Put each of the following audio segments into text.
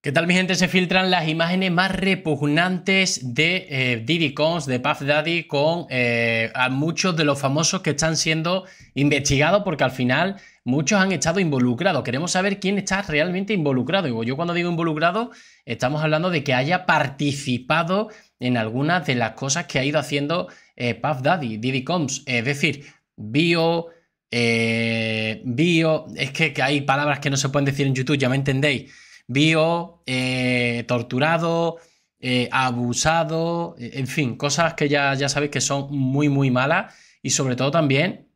¿Qué tal mi gente? Se filtran las imágenes más repugnantes de eh, Diddy Cons, de Puff Daddy, con eh, a muchos de los famosos que están siendo investigados porque al final muchos han estado involucrados. Queremos saber quién está realmente involucrado. Y yo cuando digo involucrado, estamos hablando de que haya participado en algunas de las cosas que ha ido haciendo eh, Puff Daddy, Diddy Combs. Es decir, bio... Eh, bio, es que, que hay palabras que no se pueden decir en YouTube, ya me entendéis vio eh, torturado, eh, abusado, eh, en fin, cosas que ya, ya sabéis que son muy, muy malas y sobre todo también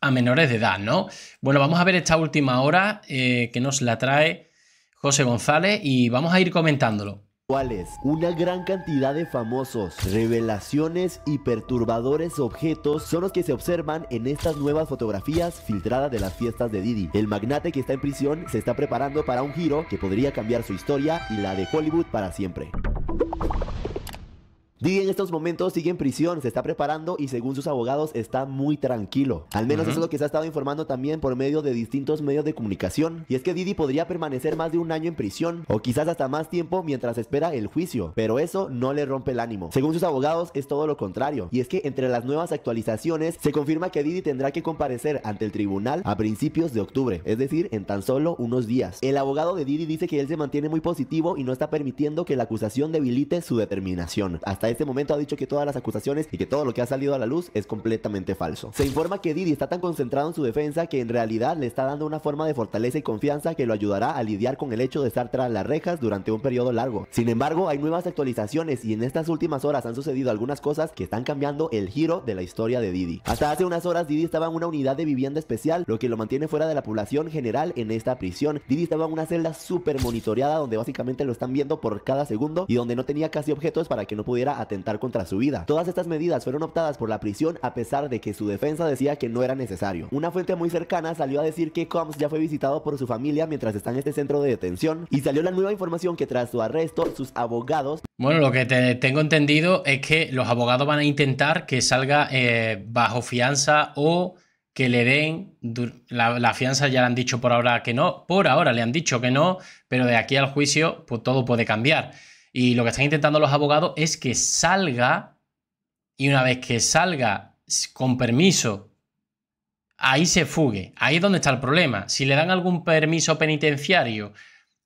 a menores de edad, ¿no? Bueno, vamos a ver esta última hora que nos la trae José González y vamos a ir comentándolo una gran cantidad de famosos, revelaciones y perturbadores objetos son los que se observan en estas nuevas fotografías filtradas de las fiestas de Didi. El magnate que está en prisión se está preparando para un giro que podría cambiar su historia y la de Hollywood para siempre. Didi en estos momentos sigue en prisión, se está preparando y según sus abogados está muy tranquilo. Al menos es lo que se ha estado informando también por medio de distintos medios de comunicación. Y es que Didi podría permanecer más de un año en prisión o quizás hasta más tiempo mientras espera el juicio, pero eso no le rompe el ánimo. Según sus abogados es todo lo contrario. Y es que entre las nuevas actualizaciones se confirma que Didi tendrá que comparecer ante el tribunal a principios de octubre, es decir, en tan solo unos días. El abogado de Didi dice que él se mantiene muy positivo y no está permitiendo que la acusación debilite su determinación. Hasta este momento ha dicho que todas las acusaciones y que todo lo que ha salido a la luz es completamente falso. Se informa que Didi está tan concentrado en su defensa que en realidad le está dando una forma de fortaleza y confianza que lo ayudará a lidiar con el hecho de estar tras las rejas durante un periodo largo. Sin embargo, hay nuevas actualizaciones y en estas últimas horas han sucedido algunas cosas que están cambiando el giro de la historia de Didi. Hasta hace unas horas Didi estaba en una unidad de vivienda especial, lo que lo mantiene fuera de la población general en esta prisión. Didi estaba en una celda súper monitoreada donde básicamente lo están viendo por cada segundo y donde no tenía casi objetos para que no pudiera atentar contra su vida. Todas estas medidas fueron optadas por la prisión a pesar de que su defensa decía que no era necesario. Una fuente muy cercana salió a decir que Combs ya fue visitado por su familia mientras está en este centro de detención y salió la nueva información que tras su arresto sus abogados... Bueno, lo que tengo entendido es que los abogados van a intentar que salga eh, bajo fianza o que le den la, fianza, ya le han dicho por ahora que no, por ahora le han dicho que no, pero de aquí al juicio pues, todo puede cambiar. Y lo que están intentando los abogados es que salga y una vez que salga con permiso, ahí se fugue. Ahí es donde está el problema. Si le dan algún permiso penitenciario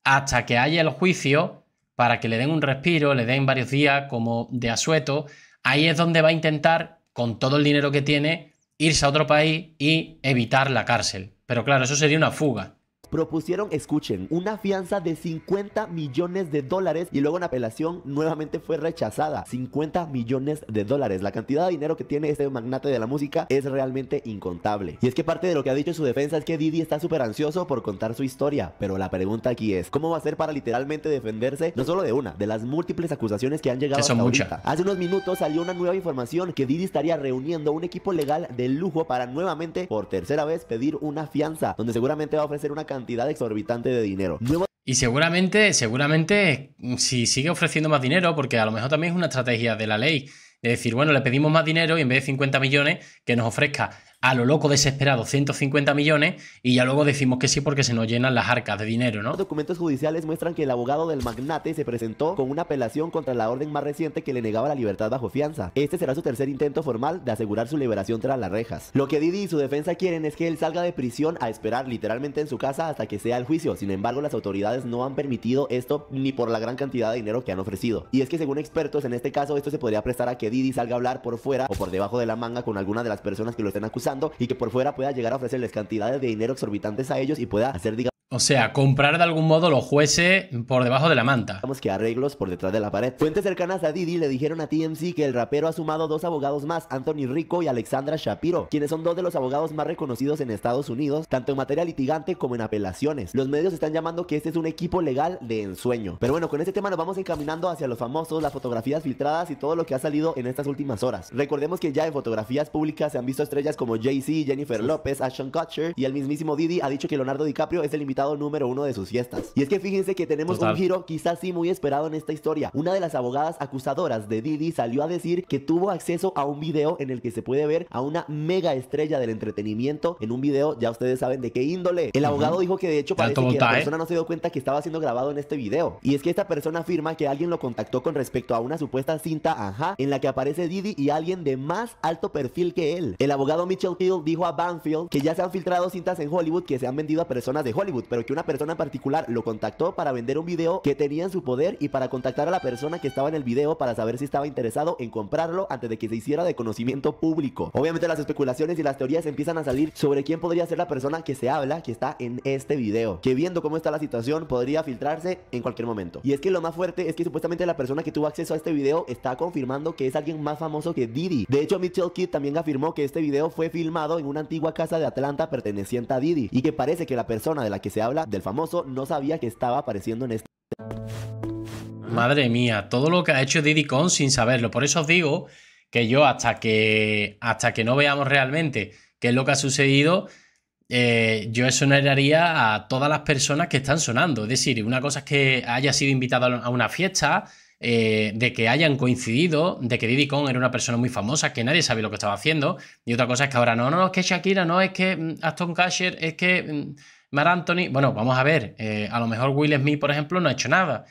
hasta que haya el juicio, para que le den un respiro, le den varios días como de asueto, ahí es donde va a intentar, con todo el dinero que tiene, irse a otro país y evitar la cárcel. Pero claro, eso sería una fuga propusieron, escuchen, una fianza de 50 millones de dólares y luego en apelación nuevamente fue rechazada. 50 millones de dólares. La cantidad de dinero que tiene este magnate de la música es realmente incontable. Y es que parte de lo que ha dicho su defensa es que Didi está súper ansioso por contar su historia, pero la pregunta aquí es, ¿cómo va a ser para literalmente defenderse no solo de una, de las múltiples acusaciones que han llegado a ahorita? Hace unos minutos salió una nueva información que Didi estaría reuniendo un equipo legal de lujo para nuevamente, por tercera vez, pedir una fianza, donde seguramente va a ofrecer una cantidad cantidad exorbitante de dinero. y seguramente, seguramente, mm, si sigue ofreciendo más dinero, porque a lo mejor también es una estrategia de la ley, de decir, bueno, le pedimos más dinero y en vez de 50 millones, que nos ofrezca a lo loco desesperado 150 millones y ya luego decimos que sí porque se nos llenan las arcas de dinero, ¿no? Los documentos judiciales muestran que el abogado del magnate se presentó con una apelación contra la orden más reciente que le negaba la libertad bajo fianza. Este será su tercer intento formal de asegurar su liberación tras las rejas. Lo que Didi y su defensa quieren es que él salga de prisión a esperar literalmente en su casa hasta que sea el juicio. Sin embargo, las autoridades no han permitido esto ni por la gran cantidad de dinero que han ofrecido. Y es que según expertos, en este caso esto se podría prestar a que Didi salga a hablar por fuera o por debajo de la manga con alguna de las personas que lo estén acusando y que por fuera pueda llegar a ofrecerles cantidades de dinero exorbitantes a ellos y pueda hacer, digamos, o sea, comprar de algún modo los jueces por debajo de la manta. Vamos que arreglos por detrás de la pared. Fuentes cercanas a Didi le dijeron a TMC que el rapero ha sumado dos abogados más, Anthony Rico y Alexandra Shapiro, quienes son dos de los abogados más reconocidos en Estados Unidos, tanto en materia litigante como en apelaciones. Los medios están llamando que este es un equipo legal de ensueño. Pero bueno, con este tema nos vamos encaminando hacia los famosos, las fotografías filtradas y todo lo que ha salido en estas últimas horas. Recordemos que ya en fotografías públicas se han visto estrellas como Jay-Z, Jennifer López, Ashton Kutcher y el mismísimo Didi ha dicho que Leonardo DiCaprio es el invitado número uno de sus fiestas. Y es que fíjense que tenemos un giro quizás sí muy esperado en esta historia. Una de las abogadas acusadoras de Didi salió a decir que tuvo acceso a un video en el que se puede ver a una mega estrella del entretenimiento en un video, ya ustedes saben de qué índole. El abogado dijo que de hecho parece que la persona no se dio cuenta que estaba siendo grabado en este video. Y es que esta persona afirma que alguien lo contactó con respecto a una supuesta cinta, ajá, en la que aparece Didi y alguien de más alto perfil que él. El abogado Mitchell Hill dijo a Banfield que ya se han filtrado cintas en Hollywood que se han vendido a personas de Hollywood, pero que una persona en particular lo contactó para vender un video que tenía en su poder y para contactar a la persona que estaba en el video para saber si estaba interesado en comprarlo antes de que se hiciera de conocimiento público. Obviamente las especulaciones y las teorías empiezan a salir sobre quién podría ser la persona que se habla que está en este video, que viendo cómo está la situación podría filtrarse en cualquier momento. Y es que lo más fuerte es que supuestamente la persona que tuvo acceso a este video está confirmando que es alguien más famoso que Didi. De hecho, Mitchell Kidd también afirmó que este video fue filmado en una antigua casa de Atlanta perteneciente a Didi y que parece que la persona de la que se se habla del famoso no sabía que estaba apareciendo en este... Madre mía, todo lo que ha hecho Diddy Kong sin saberlo. Por eso os digo que yo hasta que, hasta que no veamos realmente qué es lo que ha sucedido, eh, yo exoneraría a todas las personas que están sonando. Es decir, una cosa es que haya sido invitado a una fiesta, eh, de que hayan coincidido, de que Diddy Kong era una persona muy famosa, que nadie sabía lo que estaba haciendo, y otra cosa es que ahora no, no, es que Shakira, no, es que mm, Aston Casher es que mm, Mar Anthony, bueno, vamos a ver, eh, a lo mejor Will Smith, por ejemplo, no ha hecho nada.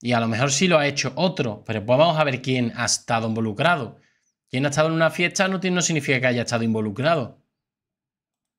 Y a lo mejor sí lo ha hecho otro, pero pues vamos a ver quién ha estado involucrado. Quien ha estado en una fiesta no significa que haya estado involucrado.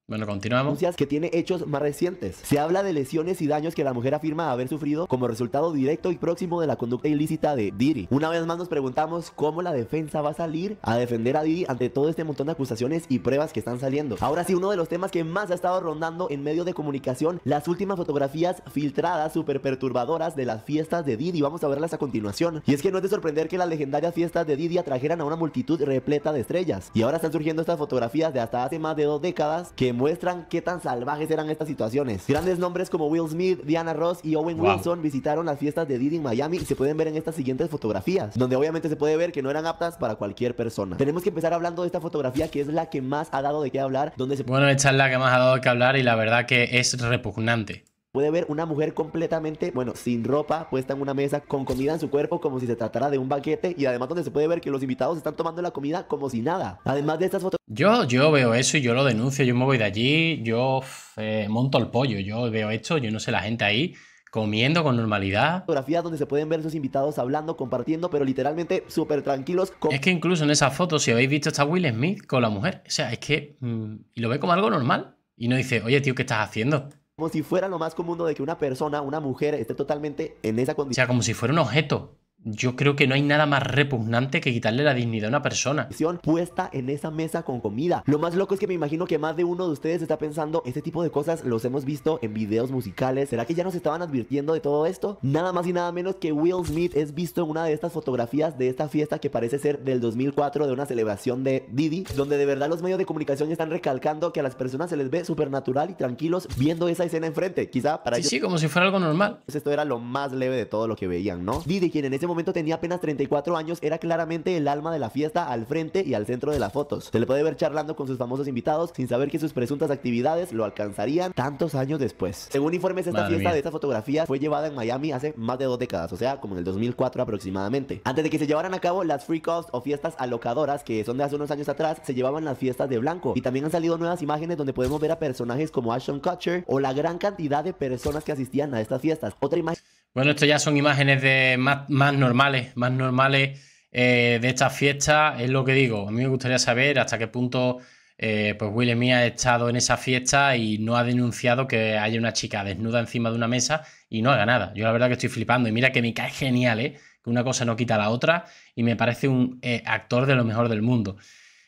Bueno, continuamos. Que tiene hechos más recientes. Se habla de lesiones y daños que la mujer afirma haber sufrido como resultado directo y próximo de la conducta ilícita de Diri. Una vez más nos preguntamos cómo la defensa va a salir a defender a Didi ante todo este montón de acusaciones y pruebas que están saliendo. Ahora sí, uno de los temas que más ha estado rondando en medio de comunicación, las últimas fotografías filtradas súper perturbadoras de las fiestas de Didi. Vamos a verlas a continuación. Y es que no es de sorprender que las legendarias fiestas de Didi atrajeran a una multitud repleta de estrellas. Y ahora están surgiendo estas fotografías de hasta hace más de dos décadas que muestran qué tan salvajes eran estas situaciones. Grandes nombres como Will Smith, Diana Ross y Owen Wilson visitaron las fiestas de Diddy en Miami y se pueden ver en estas siguientes fotografías, donde obviamente se puede ver que no eran aptas para cualquier persona. Tenemos que empezar hablando de esta fotografía que es la que más ha dado de qué hablar, donde se... Bueno, esta es la que más ha dado de qué hablar y la verdad que es repugnante. Puede ver una mujer completamente, bueno, sin ropa, puesta en una mesa, con comida en su cuerpo, como si se tratara de un banquete, y además donde se puede ver que los invitados están tomando la comida como si nada. Además de estas fotos. Yo, yo veo eso y yo lo denuncio, yo me voy de allí, yo eh, monto el pollo, yo veo esto, yo no sé la gente ahí comiendo con normalidad. Fotografías donde se pueden ver sus invitados hablando, compartiendo, pero literalmente súper tranquilos. Es que incluso en esa foto, si habéis visto, está Will Smith con la mujer. O sea, es que mm, lo ve como algo normal. Y no dice, oye, tío, ¿qué estás haciendo? como si fuera lo más común de que una persona, una mujer, esté totalmente en esa condición. O sea, como si fuera un objeto yo creo que no hay nada más repugnante que quitarle la dignidad a una persona. Puesta en esa mesa con comida. Lo más loco es que me imagino que más de uno de ustedes está pensando, este tipo de cosas los hemos visto en videos musicales. ¿Será que ya nos estaban advirtiendo de todo esto? Nada más y nada menos que Will Smith es visto en una de estas fotografías de esta fiesta que parece ser del 2004 de una celebración de Didi, donde de verdad los medios de comunicación están recalcando que a las personas se les ve súper natural y tranquilos viendo esa escena enfrente. Quizá para ellos... Sí, como si fuera algo normal. Pues esto era lo más leve de todo lo que veían, ¿no? Didi, quien en ese momento momento tenía apenas 34 años, era claramente el alma de la fiesta al frente y al centro de las fotos. Se le puede ver charlando con sus famosos invitados sin saber que sus presuntas actividades lo alcanzarían tantos años después. Según informes, esta fiesta de estas fotografías fue llevada en Miami hace más de dos décadas, o sea, como en el 2004 aproximadamente. Antes de que se llevaran a cabo las free calls o fiestas alocadoras, que son de hace unos años atrás, se llevaban las fiestas de blanco. Y también han salido nuevas imágenes donde podemos ver a personajes como Ashton Kutcher o la gran cantidad de personas que asistían a estas fiestas. Otra imagen bueno, esto ya son imágenes de más, normales, más normales eh, de esta fiesta. Es lo que digo. A mí me gustaría saber hasta qué punto eh, pues ha estado en esa fiesta y no ha denunciado que haya una chica desnuda encima de una mesa y no haga nada. Yo la verdad que estoy flipando. Y mira que me cae genial, ¿eh? Que una cosa no quita la otra y me parece un eh, actor de lo mejor del mundo.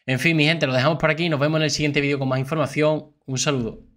En fin, mi gente, lo dejamos por aquí. Nos vemos en el siguiente vídeo con más información. Un saludo.